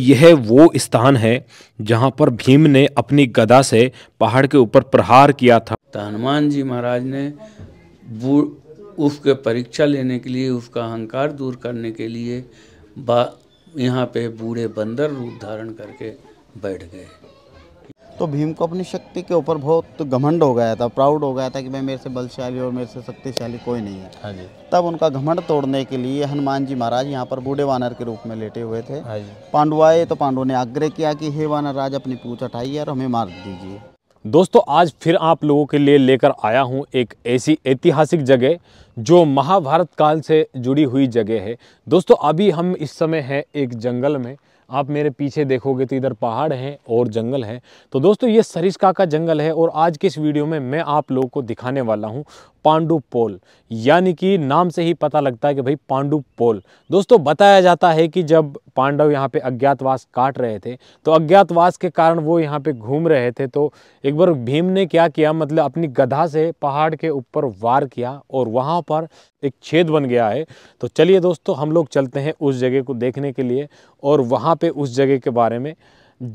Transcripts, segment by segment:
यह वो स्थान है जहाँ पर भीम ने अपनी गदा से पहाड़ के ऊपर प्रहार किया था तो हनुमान जी महाराज ने उसके परीक्षा लेने के लिए उसका अहंकार दूर करने के लिए यहाँ पे बूढ़े बंदर रूप धारण करके बैठ गए तो भीम को अपनी शक्ति के ऊपर बहुत घमंड हो गया था प्राउड हो गया था कि भाई मेरे से बलशाली और मेरे से शक्तिशाली कोई नहीं है हाँ जी तब उनका घमंड तोड़ने के लिए हनुमान जी महाराज यहाँ पर बूढ़े वानर के रूप में लेटे हुए थे हाँ जी पांडु आए तो पांडु ने आग्रह किया कि हे वानर राज अपनी पूछ हटाइए और हमें मार दीजिए दोस्तों आज फिर आप लोगों के लिए लेकर आया हूँ एक ऐसी ऐतिहासिक जगह जो महाभारत काल से जुड़ी हुई जगह है दोस्तों अभी हम इस समय हैं एक जंगल में आप मेरे पीछे देखोगे तो इधर पहाड़ हैं और जंगल हैं तो दोस्तों ये सरिस्का का जंगल है और आज के इस वीडियो में मैं आप लोगों को दिखाने वाला हूँ पांडु पोल यानी कि नाम से ही पता लगता है कि भाई पांडु पोल दोस्तों बताया जाता है कि जब पांडव यहाँ पे अज्ञातवास काट रहे थे तो अज्ञातवास के कारण वो यहाँ पे घूम रहे थे तो एक बार भीम ने क्या किया मतलब अपनी गधा से पहाड़ के ऊपर वार किया और वहाँ पर एक छेद बन गया है तो चलिए दोस्तों हम लोग चलते हैं उस जगह को देखने के लिए और वहाँ पे उस जगह के बारे में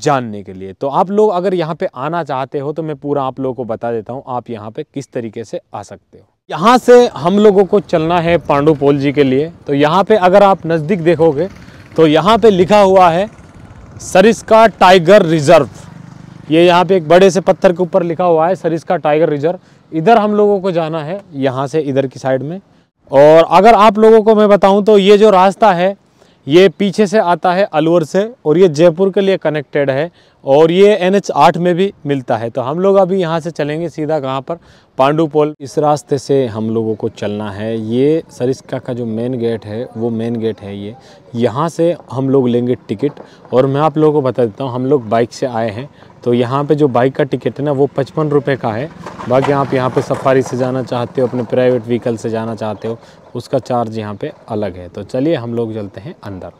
जानने के लिए तो आप लोग अगर यहाँ पे आना चाहते हो तो मैं पूरा आप लोगों को बता देता हूँ आप यहाँ पे किस तरीके से आ सकते हो यहाँ से हम लोगों को चलना है पांडु पोल जी के लिए तो यहाँ पे अगर आप नज़दीक देखोगे तो यहाँ पे लिखा हुआ है सरिस्का टाइगर रिजर्व ये यहाँ पे एक बड़े से पत्थर के ऊपर लिखा हुआ है सरिस्का टाइगर रिजर्व इधर हम लोगों को जाना है यहाँ से इधर की साइड में और अगर आप लोगों को मैं बताऊँ तो ये जो रास्ता है ये पीछे से आता है अलवर से और ये जयपुर के लिए कनेक्टेड है और ये एन एच आठ में भी मिलता है तो हम लोग अभी यहाँ से चलेंगे सीधा कहाँ पर पांडू पोल इस रास्ते से हम लोगों को चलना है ये सरिस्का का जो मेन गेट है वो मेन गेट है ये यहाँ से हम लोग लेंगे टिकट और मैं आप लोगों को बता देता हूँ हम लोग बाइक से आए हैं तो यहाँ पे जो बाइक का टिकट है ना वो पचपन रुपये का है बाकी आप यहाँ पे सफारी से जाना चाहते हो अपने प्राइवेट व्हीकल से जाना चाहते हो उसका चार्ज यहाँ पे अलग है तो चलिए हम लोग चलते हैं अंदर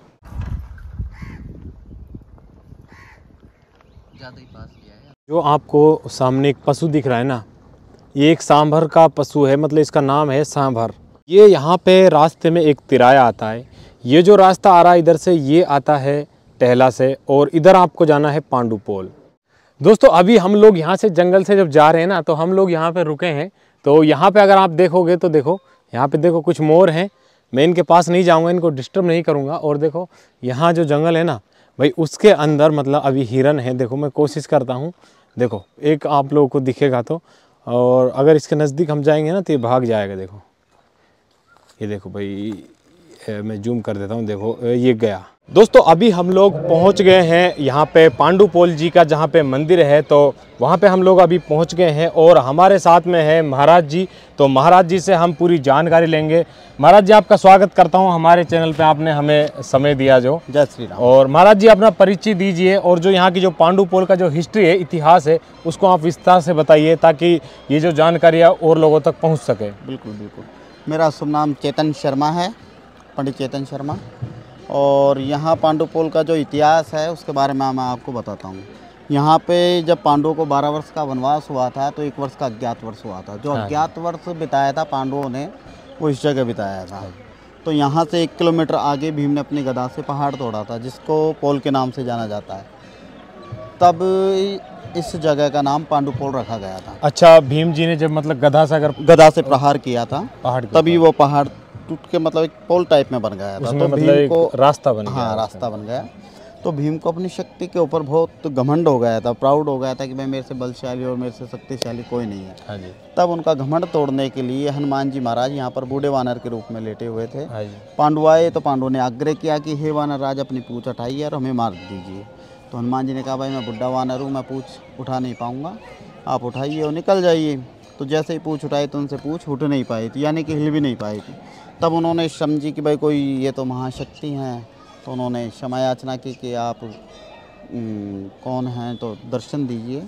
जो आपको सामने एक पशु दिख रहा है ना ये एक सांभर का पशु है मतलब इसका नाम है सांभर ये यहाँ पे रास्ते में एक तिराया आता है ये जो रास्ता आ रहा है इधर से ये आता है टहला से और इधर आपको जाना है पांडुपोल दोस्तों अभी हम लोग यहाँ से जंगल से जब जा रहे हैं ना तो हम लोग यहाँ पे रुके हैं तो यहाँ पे अगर आप देखोगे तो देखो यहाँ पे देखो कुछ मोर हैं मैं इनके पास नहीं जाऊँगा इनको डिस्टर्ब नहीं करूँगा और देखो यहाँ जो जंगल है ना भाई उसके अंदर मतलब अभी हिरन है देखो मैं कोशिश करता हूँ देखो एक आप लोगों को दिखेगा तो और अगर इसके नज़दीक हम जाएंगे ना तो ये भाग जाएगा देखो ये देखो भाई मैं जूम कर देता हूँ देखो ये गया दोस्तों अभी हम लोग पहुंच गए हैं यहाँ पे पांडुपोल जी का जहाँ पे मंदिर है तो वहाँ पे हम लोग अभी पहुंच गए हैं और हमारे साथ में है महाराज जी तो महाराज जी से हम पूरी जानकारी लेंगे महाराज जी आपका स्वागत करता हूँ हमारे चैनल पे आपने हमें समय दिया जो जय श्री राम और महाराज जी अपना परिचय दीजिए और जो यहाँ की जो पांडुपोल का जो हिस्ट्री है इतिहास है उसको आप विस्तार से बताइए ताकि ये जो जानकारी और लोगों तक पहुँच सके बिल्कुल बिल्कुल मेरा शुभ नाम चेतन शर्मा है पंडित चेतन शर्मा और यहाँ पांडव पोल का जो इतिहास है उसके बारे में मैं आपको बताता हूँ यहाँ पे जब पांडवों को 12 वर्ष का वनवास हुआ था तो एक वर्ष का अज्ञात वर्ष हुआ था जो हाँ अज्ञात वर्ष बिताया था पांडवों ने वो इस जगह बिताया था तो यहाँ से एक किलोमीटर आगे भीम ने अपनी गदा से पहाड़ तोड़ा था जिसको पोल के नाम से जाना जाता है तब इस जगह का नाम पांडु पोल रखा गया था अच्छा भीम जी ने जब मतलब गधा से अगर गदा से प्रहार किया था पहाड़ तभी वो पहाड़ टूट के मतलब एक पोल टाइप में बन गया था तो मतलब भीम को रास्ता बन हाँ रास्ता बन गया तो भीम को अपनी शक्ति के ऊपर बहुत घमंड हो गया था प्राउड हो गया था कि भाई मेरे से बलशाली और मेरे से शक्तिशाली कोई नहीं है हाँ जी। तब उनका घमंड तोड़ने के लिए हनुमान जी महाराज यहाँ पर बूढ़े वानर के रूप में लेटे हुए थे हाँ पांडु आए तो पांडु ने आग्रह किया कि हे वानर राज अपनी पूछ उठाइए और हमें मार दीजिए तो हनुमान जी ने कहा भाई मैं बुढ़ा वानर हूँ मैं पूछ उठा नहीं पाऊँगा आप उठाइए और निकल जाइए तो जैसे ही पूछ उठाई तो उनसे पूछ उठ नहीं पाई थी यानी कि हिल भी नहीं पाई थी तब उन्होंने समझी कि भाई कोई ये तो महाशक्ति हैं तो उन्होंने क्षमा याचना की कि आप कौन हैं तो दर्शन दीजिए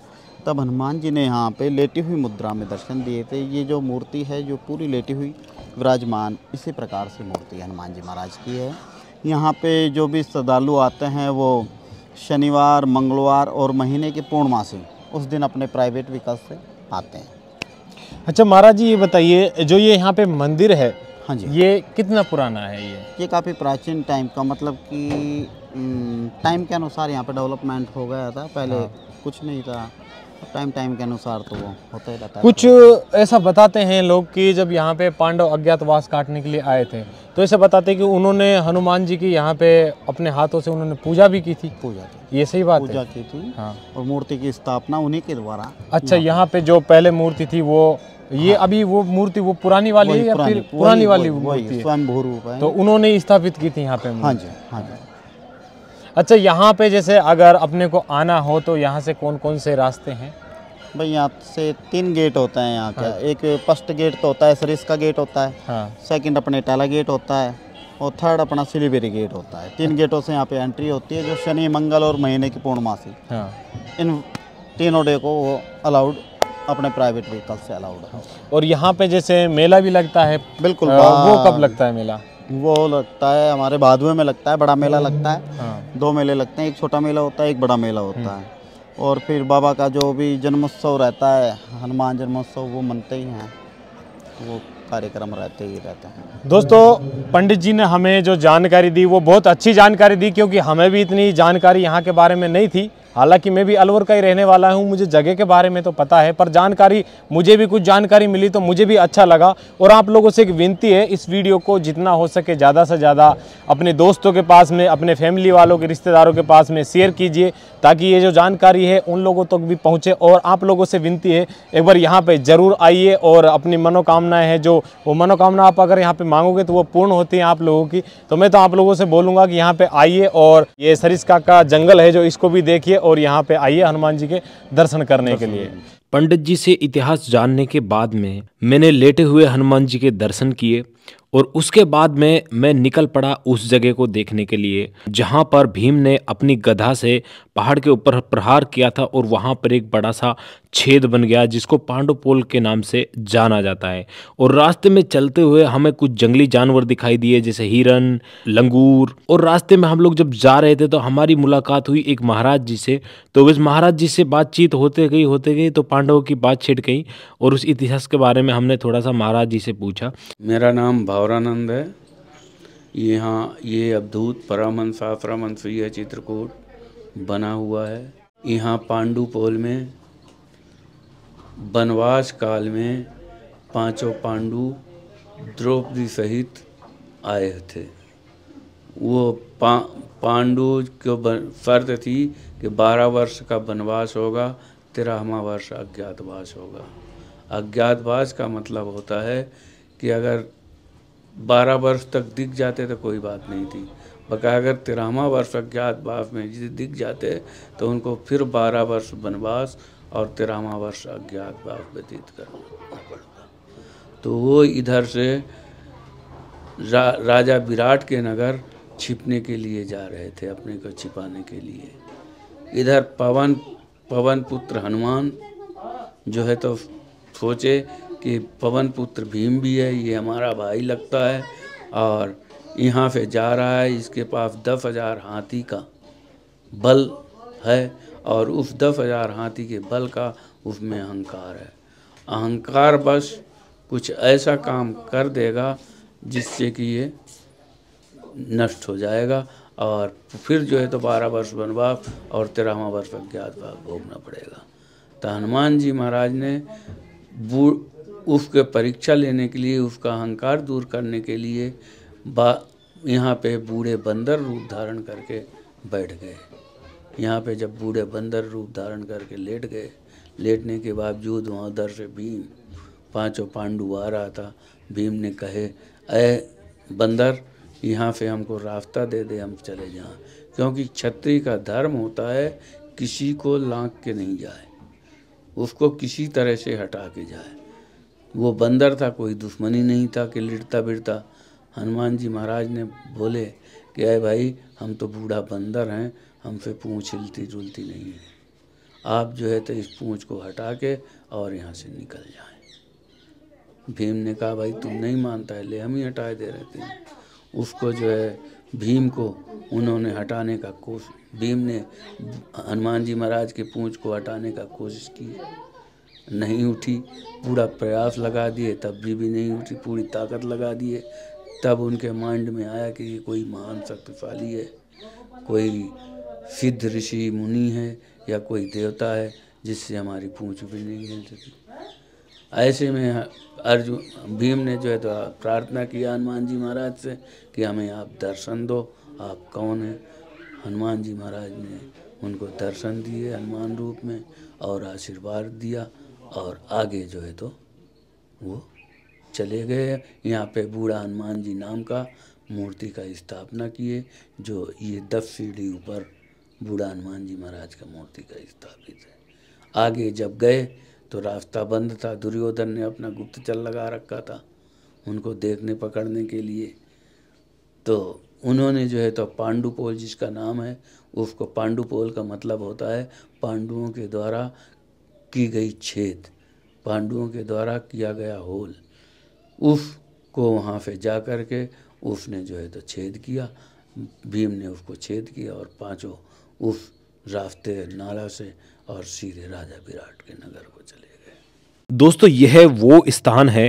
तब हनुमान जी ने यहाँ पे लेटी हुई मुद्रा में दर्शन दिए थे ये जो मूर्ति है जो पूरी लेटी हुई विराजमान इसी प्रकार से मूर्ति हनुमान जी महाराज की है यहाँ पे जो भी श्रद्धालु आते हैं वो शनिवार मंगलवार और महीने के पूर्णमासी उस दिन अपने प्राइवेट विकास से आते हैं अच्छा महाराज जी ये बताइए जो ये यहाँ पे मंदिर है हाँ जी ये कितना पुराना है ये ये काफ़ी प्राचीन टाइम का मतलब कि टाइम के अनुसार यहाँ पे डेवलपमेंट हो गया था पहले हाँ। कुछ नहीं था टाइम टाइम के अनुसार तो वो होते ही रहता है कुछ ऐसा बताते हैं लोग कि जब यहाँ पे पांडव अज्ञातवास काटने के लिए आए थे तो ऐसे बताते कि उन्होंने हनुमान जी की यहाँ पे अपने हाथों से उन्होंने पूजा भी की थी पूजा की ये सही बात पूजा की थी हाँ और मूर्ति की स्थापना उन्हीं के द्वारा अच्छा यहाँ पे जो पहले मूर्ति थी वो ये हाँ। अभी वो मूर्ति वो पुरानी वाली है या फिर पुरानी वाली मूर्ति तो उन्होंने स्थापित की थी यहाँ पे हाँ जी हाँ जी अच्छा यहाँ पे जैसे अगर अपने को आना हो तो यहाँ से कौन कौन से रास्ते हैं भाई यहाँ से तीन गेट होते हैं यहाँ का हाँ। एक फर्स्ट गेट तो होता है सरिस का गेट होता है हाँ। सेकंड अपने टाला गेट होता है और थर्ड अपना सिलीबेरी गेट होता है तीन हाँ। गेटों से यहाँ पे एंट्री होती है जो शनि मंगल और महीने की पूर्णमासी हाँ। इन तीनों डे को वो अलाउड अपने प्राइवेट व्हीकल से अलाउड है और यहाँ पे जैसे मेला भी लगता है बिल्कुल वो कब लगता है मेला वो लगता है हमारे बादवे में लगता है बड़ा मेला हाँ। लगता है हाँ। दो मेले लगते हैं एक छोटा मेला होता है एक बड़ा मेला होता हम्म। है और फिर बाबा का जो भी जन्मोत्सव रहता है हनुमान जन्मोत्सव वो मनते ही हैं वो कार्यक्रम रहते ही रहते हैं दोस्तों पंडित जी ने हमें जो जानकारी दी वो बहुत अच्छी जानकारी दी क्योंकि हमें भी इतनी जानकारी यहाँ के बारे में नहीं थी हालांकि मैं भी अलवर का ही रहने वाला हूँ मुझे जगह के बारे में तो पता है पर जानकारी मुझे भी कुछ जानकारी मिली तो मुझे भी अच्छा लगा और आप लोगों से एक विनती है इस वीडियो को जितना हो सके ज़्यादा से ज़्यादा अपने दोस्तों के पास में अपने फैमिली वालों के रिश्तेदारों के पास में शेयर कीजिए ताकि ये जो जानकारी है उन लोगों तक तो भी पहुँचे और आप लोगों से विनती है एक बार यहाँ पर ज़रूर आइए और अपनी मनोकामनाएँ हैं जो वो मनोकामना आप अगर यहाँ पर मांगोगे तो वो पूर्ण होती हैं आप लोगों की तो मैं तो आप लोगों से बोलूँगा कि यहाँ पर आइए और ये सरिस्का का जंगल है जो इसको भी देखिए और यहाँ पे आइए हनुमान जी के दर्शन करने के लिए पंडित जी से इतिहास जानने के बाद में मैंने लेटे हुए हनुमान जी के दर्शन किए और उसके बाद में मैं निकल पड़ा उस जगह को देखने के लिए जहाँ पर भीम ने अपनी गधा से पहाड़ के ऊपर प्रहार किया था और वहाँ पर एक बड़ा सा छेद बन गया जिसको पांडुपोल के नाम से जाना जाता है और रास्ते में चलते हुए हमें कुछ जंगली जानवर दिखाई दिए जैसे हिरन लंगूर और रास्ते में हम लोग जब जा रहे थे तो हमारी मुलाकात हुई एक महाराज जी से तो उस महाराज जी से बातचीत होते गई होते गई तो पांडवों की बात छिड़ गई और उस इतिहास के बारे में हमने थोड़ा सा महाराज जी से पूछा मेरा नाम भाव पावरानंद है यहाँ ये अवधूत परामन आश्रमंस है चित्रकूट बना हुआ है यहाँ पांडुपोल में वनवास काल में पांचों पांडु द्रौपदी सहित आए थे वो पा पांडु को शर्त थी कि बारह वर्ष का वनवास होगा तेरहवा वर्ष अज्ञातवास होगा अज्ञातवास का मतलब होता है कि अगर बारह वर्ष तक दिख जाते तो कोई बात नहीं थी बका अगर तिरहवा वर्ष अज्ञात बाप में यदि दिख जाते तो उनको फिर बारह वर्ष वनवास और तेरहवा वर्ष अज्ञात बाप व्यतीत करना पड़ता तो वो इधर से रा, राजा विराट के नगर छिपने के लिए जा रहे थे अपने को छिपाने के लिए इधर पवन पवन पुत्र हनुमान जो है तो सोचे कि पवन पुत्र भीम भी है ये हमारा भाई लगता है और यहाँ से जा रहा है इसके पास दस हजार हाथी का बल है और उस दस हजार हाथी के बल का उसमें अहंकार है अहंकार बस कुछ ऐसा काम कर देगा जिससे कि ये नष्ट हो जाएगा और फिर जो है तो बारह वर्ष वनवास और तेरहवा वर्ष अज्ञात भोगना पड़ेगा तो हनुमान जी महाराज ने उसके परीक्षा लेने के लिए उसका अहंकार दूर करने के लिए बा यहाँ पे बूढ़े बंदर रूप धारण करके बैठ गए यहाँ पे जब बूढ़े बंदर रूप धारण करके लेट गए लेटने के बावजूद वहाँ उधर से भीम पांचों पांडु आ रहा था भीम ने कहे अय बंदर यहाँ से हमको रास्ता दे दे हम चले जाएं क्योंकि छत्री का धर्म होता है किसी को लांक के नहीं जाए उसको किसी तरह से हटा के जाए वो बंदर था कोई दुश्मनी नहीं था कि लिटता बिड़ता हनुमान जी महाराज ने बोले कि अरे भाई हम तो बूढ़ा बंदर हैं हमसे पूँछ हिलती जुलती नहीं है आप जो है तो इस पूँछ को हटा के और यहाँ से निकल जाए भीम ने कहा भाई तुम नहीं मानता है ले हम ही हटाए दे रहे थे उसको जो है भीम को उन्होंने हटाने का कोशिश भीम ने हनुमान जी महाराज की पूँछ को हटाने का कोशिश की नहीं उठी पूरा प्रयास लगा दिए तब भी भी नहीं उठी पूरी ताकत लगा दिए तब उनके माइंड में आया कि ये कोई महान शक्तिशाली है कोई सिद्ध ऋषि मुनि है या कोई देवता है जिससे हमारी पूँछ भी नहीं हिल सकती ऐसे में अर्जुन भीम ने जो है तो प्रार्थना किया हनुमान जी महाराज से कि हमें आप दर्शन दो आप कौन हैं हनुमान जी महाराज ने उनको दर्शन दिए हनुमान रूप में और आशीर्वाद दिया और आगे जो है तो वो चले गए यहाँ पे बूढ़ा हनुमान जी नाम का मूर्ति का स्थापना किए जो ये दस सीढ़ी ऊपर बूढ़ा हनुमान जी महाराज का मूर्ति का स्थापित है आगे जब गए तो रास्ता बंद था दुर्योधन ने अपना चल लगा रखा था उनको देखने पकड़ने के लिए तो उन्होंने जो है तो पांडुपोल जिसका नाम है उसको पांडुपोल का मतलब होता है पांडुओं के द्वारा की गई छेद पांडुओं के द्वारा किया गया होल उफ को वहाँ पे जा कर के उफ ने जो है तो छेद किया भीम ने उसको छेद किया और पांचों उफ रास्ते नाला से और सीधे राजा विराट के नगर को चले दोस्तों यह वो स्थान है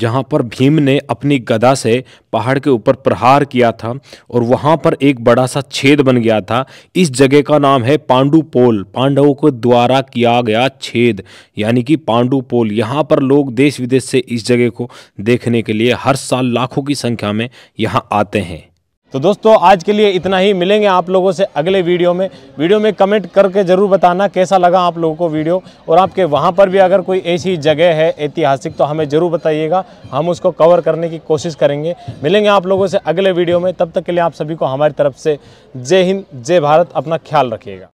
जहाँ पर भीम ने अपनी गदा से पहाड़ के ऊपर प्रहार किया था और वहाँ पर एक बड़ा सा छेद बन गया था इस जगह का नाम है पांडु पोल पांडवों के द्वारा किया गया छेद यानी कि पांडु पोल यहाँ पर लोग देश विदेश से इस जगह को देखने के लिए हर साल लाखों की संख्या में यहाँ आते हैं तो दोस्तों आज के लिए इतना ही मिलेंगे आप लोगों से अगले वीडियो में वीडियो में कमेंट करके ज़रूर बताना कैसा लगा आप लोगों को वीडियो और आपके वहाँ पर भी अगर कोई ऐसी जगह है ऐतिहासिक तो हमें ज़रूर बताइएगा हम उसको कवर करने की कोशिश करेंगे मिलेंगे आप लोगों से अगले वीडियो में तब तक के लिए आप सभी को हमारी तरफ से जय हिंद जय भारत अपना ख्याल रखिएगा